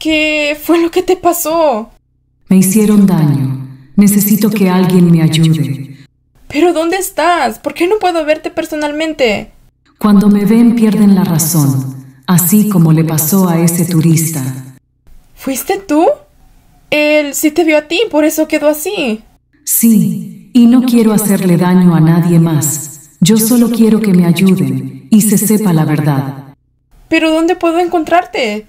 ¿Qué fue lo que te pasó? Me hicieron daño. Necesito que alguien me ayude. ¿Pero dónde estás? ¿Por qué no puedo verte personalmente? Cuando me ven pierden la razón, así como le pasó a ese turista. ¿Fuiste tú? Él sí te vio a ti, por eso quedó así. Sí, y no quiero hacerle daño a nadie más. Yo solo quiero que me ayuden y se sepa la verdad. ¿Pero dónde puedo encontrarte?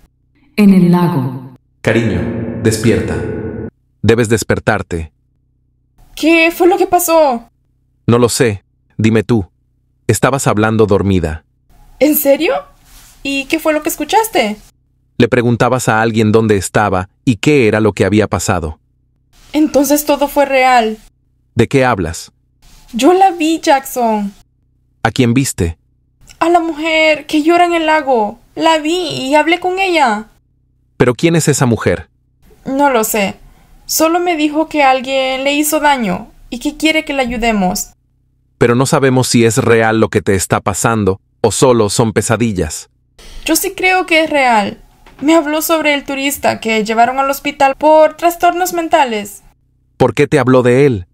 en el lago. Cariño, despierta. Debes despertarte. ¿Qué fue lo que pasó? No lo sé. Dime tú. Estabas hablando dormida. ¿En serio? ¿Y qué fue lo que escuchaste? Le preguntabas a alguien dónde estaba y qué era lo que había pasado. Entonces todo fue real. ¿De qué hablas? Yo la vi, Jackson. ¿A quién viste? A la mujer que llora en el lago. La vi y hablé con ella. Pero ¿quién es esa mujer? No lo sé. Solo me dijo que alguien le hizo daño y que quiere que la ayudemos. Pero no sabemos si es real lo que te está pasando o solo son pesadillas. Yo sí creo que es real. Me habló sobre el turista que llevaron al hospital por trastornos mentales. ¿Por qué te habló de él?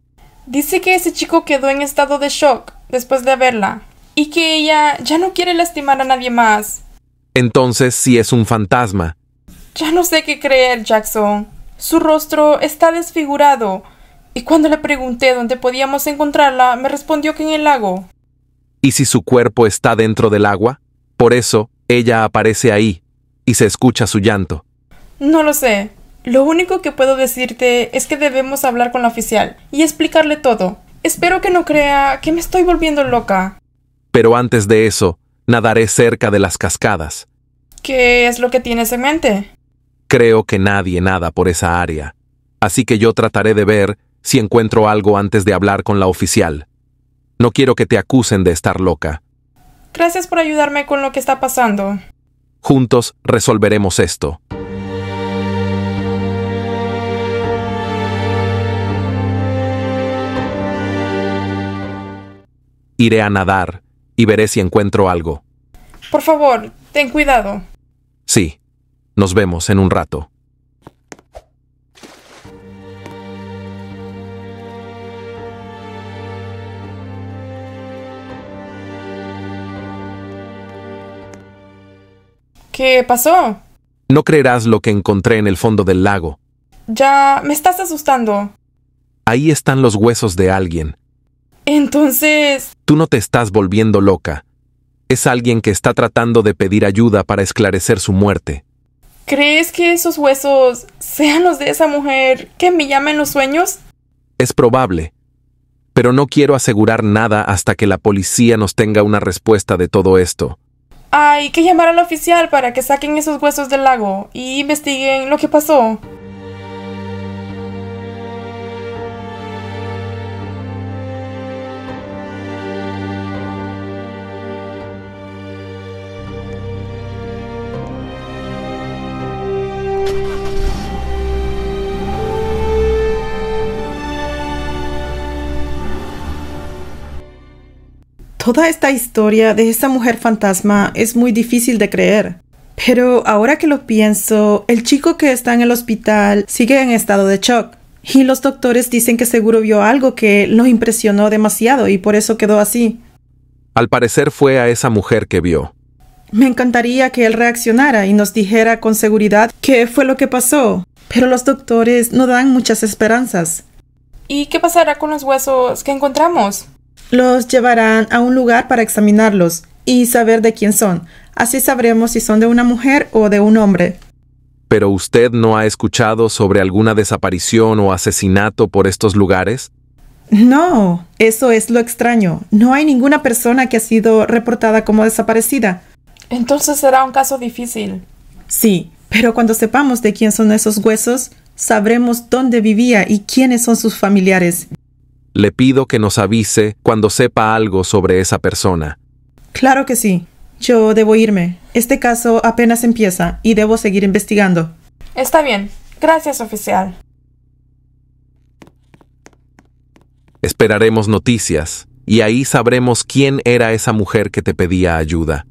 Dice que ese chico quedó en estado de shock después de verla y que ella ya no quiere lastimar a nadie más. Entonces, si es un fantasma, ya no sé qué creer, Jackson. Su rostro está desfigurado. Y cuando le pregunté dónde podíamos encontrarla, me respondió que en el lago. ¿Y si su cuerpo está dentro del agua? Por eso, ella aparece ahí, y se escucha su llanto. No lo sé. Lo único que puedo decirte es que debemos hablar con la oficial y explicarle todo. Espero que no crea que me estoy volviendo loca. Pero antes de eso, nadaré cerca de las cascadas. ¿Qué es lo que tienes en mente? Creo que nadie nada por esa área, así que yo trataré de ver si encuentro algo antes de hablar con la oficial. No quiero que te acusen de estar loca. Gracias por ayudarme con lo que está pasando. Juntos resolveremos esto. Iré a nadar y veré si encuentro algo. Por favor, ten cuidado. Sí. Nos vemos en un rato. ¿Qué pasó? No creerás lo que encontré en el fondo del lago. Ya me estás asustando. Ahí están los huesos de alguien. Entonces... Tú no te estás volviendo loca. Es alguien que está tratando de pedir ayuda para esclarecer su muerte. ¿Crees que esos huesos sean los de esa mujer que me llama en los sueños? Es probable, pero no quiero asegurar nada hasta que la policía nos tenga una respuesta de todo esto. Hay que llamar al oficial para que saquen esos huesos del lago y investiguen lo que pasó. Toda esta historia de esta mujer fantasma es muy difícil de creer. Pero ahora que lo pienso, el chico que está en el hospital sigue en estado de shock. Y los doctores dicen que seguro vio algo que lo impresionó demasiado y por eso quedó así. Al parecer fue a esa mujer que vio. Me encantaría que él reaccionara y nos dijera con seguridad qué fue lo que pasó, pero los doctores no dan muchas esperanzas. ¿Y qué pasará con los huesos que encontramos? Los llevarán a un lugar para examinarlos y saber de quién son. Así sabremos si son de una mujer o de un hombre. ¿Pero usted no ha escuchado sobre alguna desaparición o asesinato por estos lugares? No, eso es lo extraño. No hay ninguna persona que ha sido reportada como desaparecida. Entonces será un caso difícil. Sí, pero cuando sepamos de quién son esos huesos, sabremos dónde vivía y quiénes son sus familiares. Le pido que nos avise cuando sepa algo sobre esa persona. Claro que sí. Yo debo irme. Este caso apenas empieza y debo seguir investigando. Está bien. Gracias, oficial. Esperaremos noticias y ahí sabremos quién era esa mujer que te pedía ayuda.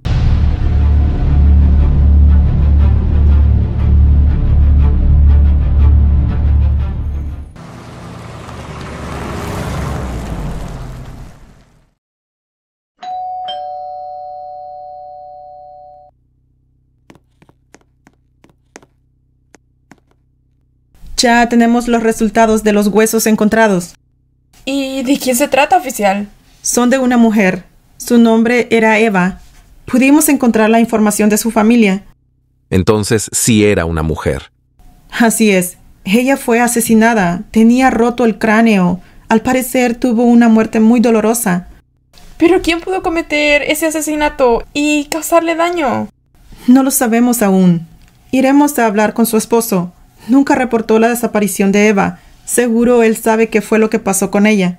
Ya tenemos los resultados de los huesos encontrados. ¿Y de quién se trata, oficial? Son de una mujer. Su nombre era Eva. Pudimos encontrar la información de su familia. Entonces sí era una mujer. Así es. Ella fue asesinada. Tenía roto el cráneo. Al parecer tuvo una muerte muy dolorosa. Pero ¿quién pudo cometer ese asesinato y causarle daño? No lo sabemos aún. Iremos a hablar con su esposo. Nunca reportó la desaparición de Eva. Seguro él sabe qué fue lo que pasó con ella.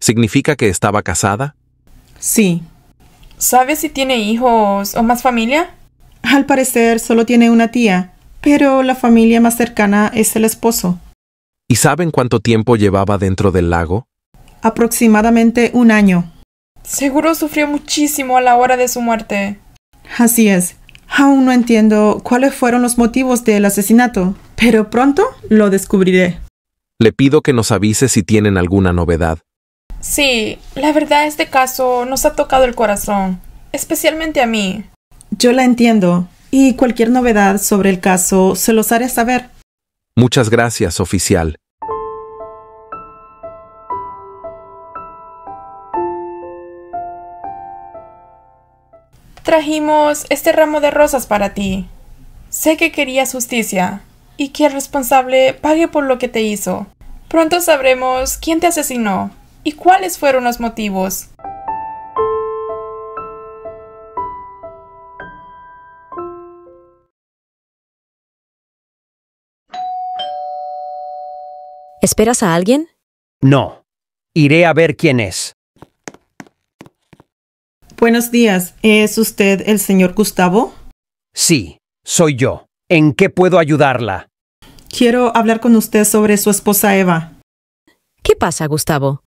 ¿Significa que estaba casada? Sí. ¿Sabe si tiene hijos o más familia? Al parecer solo tiene una tía, pero la familia más cercana es el esposo. ¿Y saben cuánto tiempo llevaba dentro del lago? Aproximadamente un año. Seguro sufrió muchísimo a la hora de su muerte. Así es. Aún no entiendo cuáles fueron los motivos del asesinato, pero pronto lo descubriré. Le pido que nos avise si tienen alguna novedad. Sí, la verdad este caso nos ha tocado el corazón, especialmente a mí. Yo la entiendo, y cualquier novedad sobre el caso se los haré saber. Muchas gracias, oficial. Trajimos este ramo de rosas para ti. Sé que querías justicia y que el responsable pague por lo que te hizo. Pronto sabremos quién te asesinó y cuáles fueron los motivos. ¿Esperas a alguien? No. Iré a ver quién es. Buenos días. ¿Es usted el señor Gustavo? Sí, soy yo. ¿En qué puedo ayudarla? Quiero hablar con usted sobre su esposa Eva. ¿Qué pasa, Gustavo?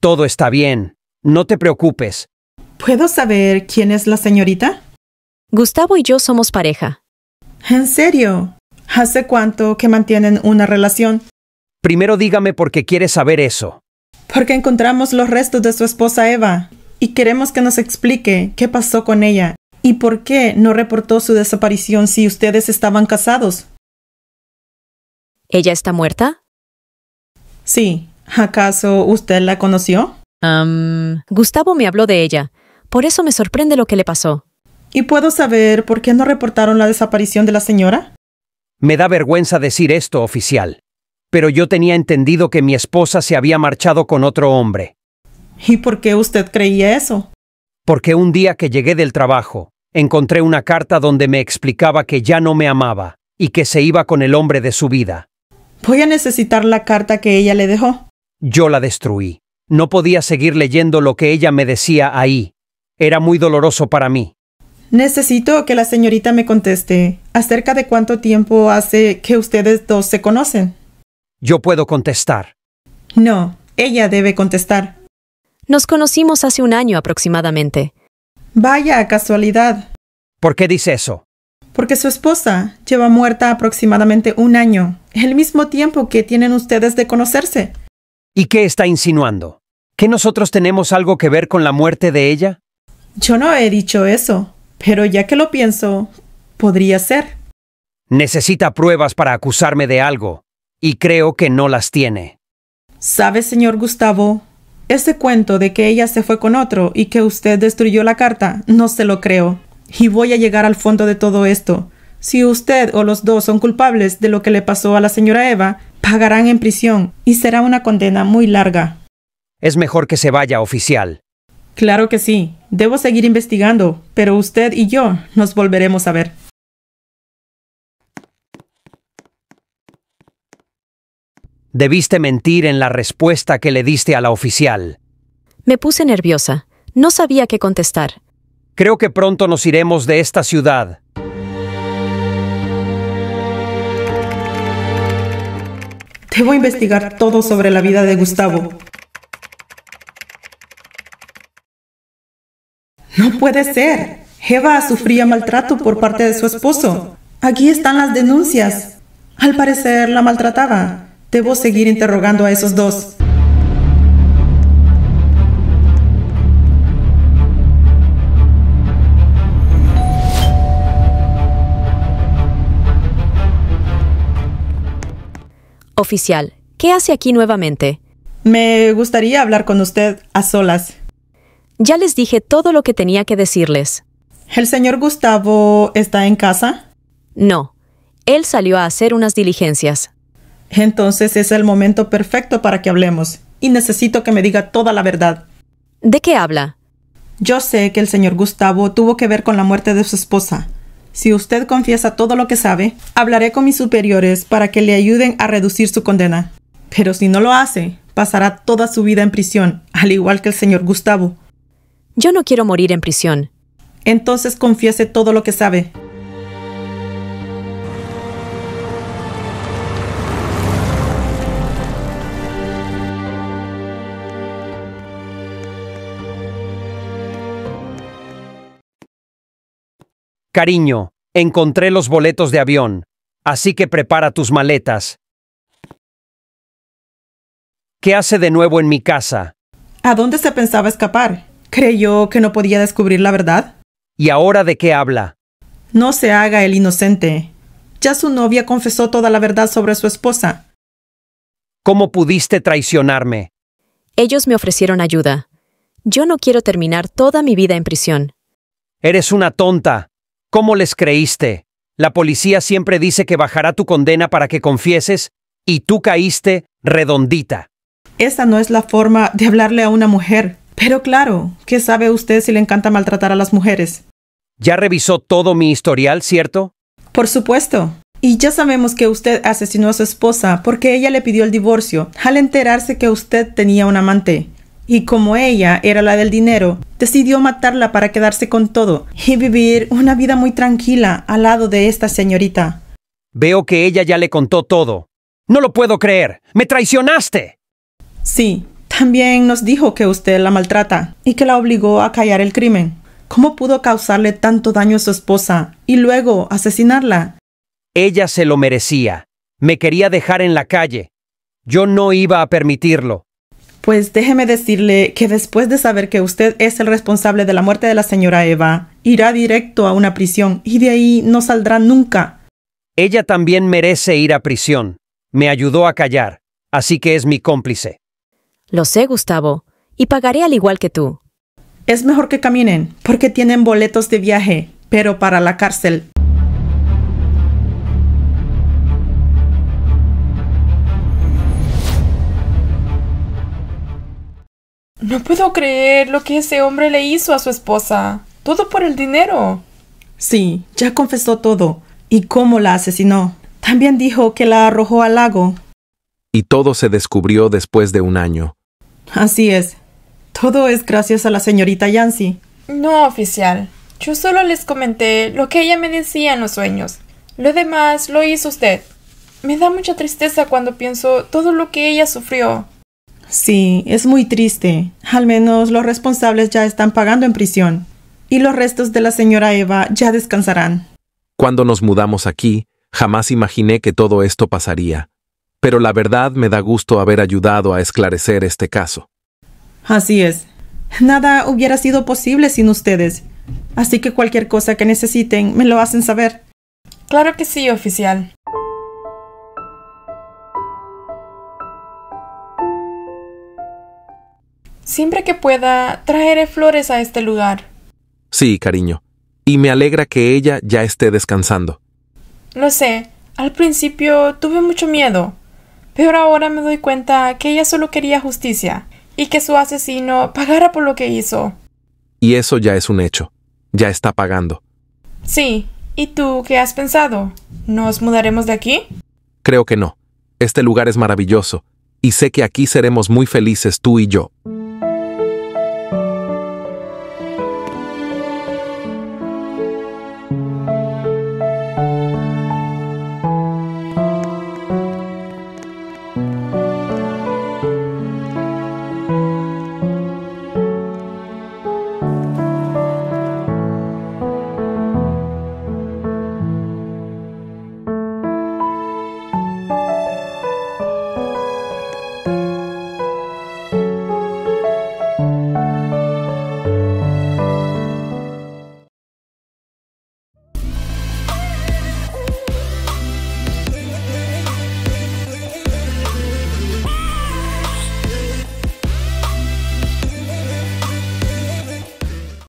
Todo está bien. No te preocupes. ¿Puedo saber quién es la señorita? Gustavo y yo somos pareja. ¿En serio? ¿Hace cuánto que mantienen una relación? Primero dígame por qué quiere saber eso. Porque encontramos los restos de su esposa Eva y queremos que nos explique qué pasó con ella y por qué no reportó su desaparición si ustedes estaban casados. ¿Ella está muerta? Sí. ¿Acaso usted la conoció? Gustavo me habló de ella. Por eso me sorprende lo que le pasó. ¿Y puedo saber por qué no reportaron la desaparición de la señora? Me da vergüenza decir esto, oficial. Pero yo tenía entendido que mi esposa se había marchado con otro hombre. ¿Y por qué usted creía eso? Porque un día que llegué del trabajo, encontré una carta donde me explicaba que ya no me amaba y que se iba con el hombre de su vida. Voy a necesitar la carta que ella le dejó. Yo la destruí. No podía seguir leyendo lo que ella me decía ahí. Era muy doloroso para mí. Necesito que la señorita me conteste acerca de cuánto tiempo hace que ustedes dos se conocen. Yo puedo contestar. No, ella debe contestar. Nos conocimos hace un año aproximadamente. Vaya casualidad. ¿Por qué dice eso? Porque su esposa lleva muerta aproximadamente un año, el mismo tiempo que tienen ustedes de conocerse. ¿Y qué está insinuando? ¿Que nosotros tenemos algo que ver con la muerte de ella? Yo no he dicho eso, pero ya que lo pienso, podría ser. Necesita pruebas para acusarme de algo, y creo que no las tiene. ¿Sabe, señor Gustavo? Ese cuento de que ella se fue con otro y que usted destruyó la carta, no se lo creo. Y voy a llegar al fondo de todo esto. Si usted o los dos son culpables de lo que le pasó a la señora Eva, pagarán en prisión y será una condena muy larga. Es mejor que se vaya, oficial. Claro que sí. Debo seguir investigando, pero usted y yo nos volveremos a ver. Debiste mentir en la respuesta que le diste a la oficial. Me puse nerviosa. No sabía qué contestar. Creo que pronto nos iremos de esta ciudad. Debo investigar todo sobre la vida de Gustavo. No puede ser. Eva sufría maltrato por parte de su esposo. Aquí están las denuncias. Al parecer la maltrataba. Debo seguir interrogando a esos dos. Oficial, ¿qué hace aquí nuevamente? Me gustaría hablar con usted a solas. Ya les dije todo lo que tenía que decirles. ¿El señor Gustavo está en casa? No. Él salió a hacer unas diligencias. Entonces es el momento perfecto para que hablemos y necesito que me diga toda la verdad. ¿De qué habla? Yo sé que el señor Gustavo tuvo que ver con la muerte de su esposa. Si usted confiesa todo lo que sabe, hablaré con mis superiores para que le ayuden a reducir su condena. Pero si no lo hace, pasará toda su vida en prisión, al igual que el señor Gustavo. Yo no quiero morir en prisión. Entonces confiese todo lo que sabe. Cariño, encontré los boletos de avión, así que prepara tus maletas. ¿Qué hace de nuevo en mi casa? ¿A dónde se pensaba escapar? ¿Creyó que no podía descubrir la verdad? ¿Y ahora de qué habla? No se haga el inocente. Ya su novia confesó toda la verdad sobre su esposa. ¿Cómo pudiste traicionarme? Ellos me ofrecieron ayuda. Yo no quiero terminar toda mi vida en prisión. Eres una tonta. ¿Cómo les creíste? La policía siempre dice que bajará tu condena para que confieses y tú caíste redondita. Esa no es la forma de hablarle a una mujer. Pero claro, ¿qué sabe usted si le encanta maltratar a las mujeres? ¿Ya revisó todo mi historial, cierto? Por supuesto. Y ya sabemos que usted asesinó a su esposa porque ella le pidió el divorcio al enterarse que usted tenía un amante y como ella era la del dinero, decidió matarla para quedarse con todo y vivir una vida muy tranquila al lado de esta señorita. Veo que ella ya le contó todo. No lo puedo creer. Me traicionaste. Sí, también nos dijo que usted la maltrata y que la obligó a callar el crimen. ¿Cómo pudo causarle tanto daño a su esposa y luego asesinarla? Ella se lo merecía. Me quería dejar en la calle. Yo no iba a permitirlo. Pues déjeme decirle que después de saber que usted es el responsable de la muerte de la señora Eva, irá directo a una prisión y de ahí no saldrá nunca. Ella también merece ir a prisión. Me ayudó a callar, así que es mi cómplice. Lo sé, Gustavo, y pagaré al igual que tú. Es mejor que caminen, porque tienen boletos de viaje, pero para la cárcel. No puedo creer lo que ese hombre le hizo a su esposa. Todo por el dinero. Sí, ya confesó todo. ¿Y cómo la asesinó? También dijo que la arrojó al lago. Y todo se descubrió después de un año. Así es. Todo es gracias a la señorita Yancy. No, oficial. Yo solo les comenté lo que ella me decía en los sueños. Lo demás lo hizo usted. Me da mucha tristeza cuando pienso todo lo que ella sufrió. Sí, es muy triste. Al menos los responsables ya están pagando en prisión. Y los restos de la señora Eva ya descansarán. Cuando nos mudamos aquí, jamás imaginé que todo esto pasaría. Pero la verdad me da gusto haber ayudado a esclarecer este caso. Así es. Nada hubiera sido posible sin ustedes. Así que cualquier cosa que necesiten, me lo hacen saber. Claro que sí, oficial. Siempre que pueda, traeré flores a este lugar. Sí, cariño. Y me alegra que ella ya esté descansando. Lo sé. Al principio tuve mucho miedo. Pero ahora me doy cuenta que ella solo quería justicia y que su asesino pagara por lo que hizo. Y eso ya es un hecho. Ya está pagando. Sí. ¿Y tú qué has pensado? ¿Nos mudaremos de aquí? Creo que no. Este lugar es maravilloso, y sé que aquí seremos muy felices tú y yo.